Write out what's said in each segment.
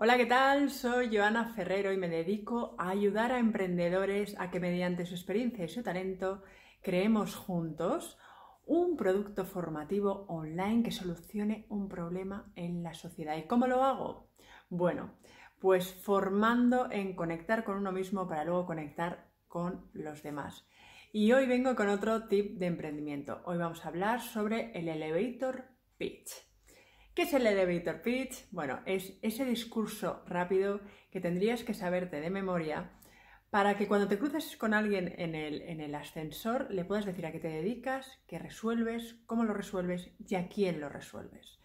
Hola, ¿qué tal? Soy Joana Ferrero y me dedico a ayudar a emprendedores a que mediante su experiencia y su talento creemos juntos un producto formativo online que solucione un problema en la sociedad. ¿Y cómo lo hago? Bueno, pues formando en conectar con uno mismo para luego conectar con los demás. Y hoy vengo con otro tip de emprendimiento. Hoy vamos a hablar sobre el elevator pitch. ¿Qué es el elevator pitch? Bueno, es ese discurso rápido que tendrías que saberte de memoria para que cuando te cruces con alguien en el, ascensor le puedas decir a qué te dedicas, qué resuelves, cómo lo resuelves y a quién lo resuelves.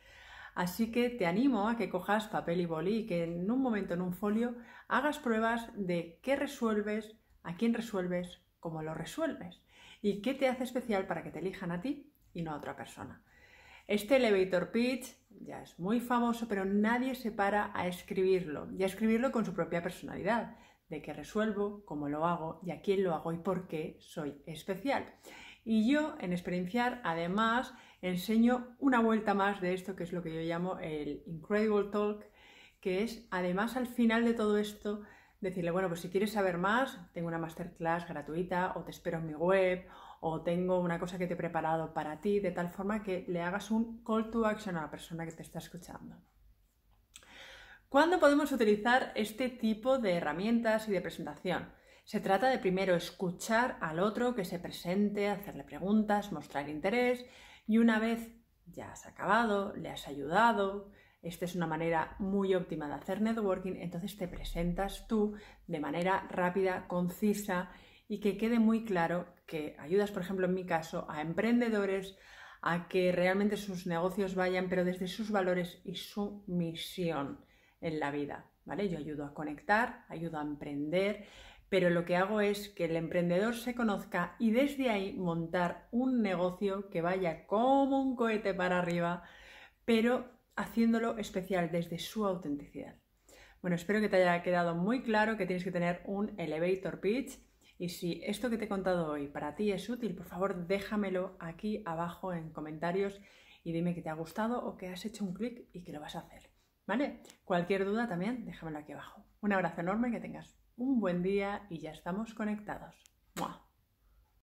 Así que te animo a que cojas papel y boli y que en un momento, en un folio, hagas pruebas de qué resuelves, a quién resuelves, cómo lo resuelves y qué te hace especial para que te elijan a ti y no a otra persona. Este elevator pitch ya es muy famoso, pero nadie se para a escribirlo y a escribirlo con su propia personalidad, de qué resuelvo, cómo lo hago y a quién lo hago y por qué soy especial. Y yo en experienciar, además, enseño una vuelta más de esto que es lo que yo llamo el Incredible Talk, que es, además, al final de todo esto, decirle, bueno, pues si quieres saber más, tengo una masterclass gratuita o te espero en mi web o tengo una cosa que te he preparado para ti, de tal forma que le hagas un call to action a la persona que te está escuchando. ¿Cuándo podemos utilizar este tipo de herramientas y de presentación? Se trata de primero escuchar al otro que se presente, hacerle preguntas, mostrar interés y una vez ya has acabado, le has ayudado, esta es una manera muy óptima de hacer networking, entonces te presentas tú de manera rápida, concisa y que quede muy claro que ayudas, por ejemplo, en mi caso, a emprendedores a que realmente sus negocios vayan, pero desde sus valores y su misión en la vida. ¿vale? Yo ayudo a conectar, ayudo a emprender, pero lo que hago es que el emprendedor se conozca y desde ahí montar un negocio que vaya como un cohete para arriba, pero haciéndolo especial desde su autenticidad. Bueno, espero que te haya quedado muy claro que tienes que tener un elevator pitch y si esto que te he contado hoy para ti es útil, por favor déjamelo aquí abajo en comentarios y dime que te ha gustado o que has hecho un clic y que lo vas a hacer. ¿Vale? Cualquier duda también déjamelo aquí abajo. Un abrazo enorme, que tengas un buen día y ya estamos conectados.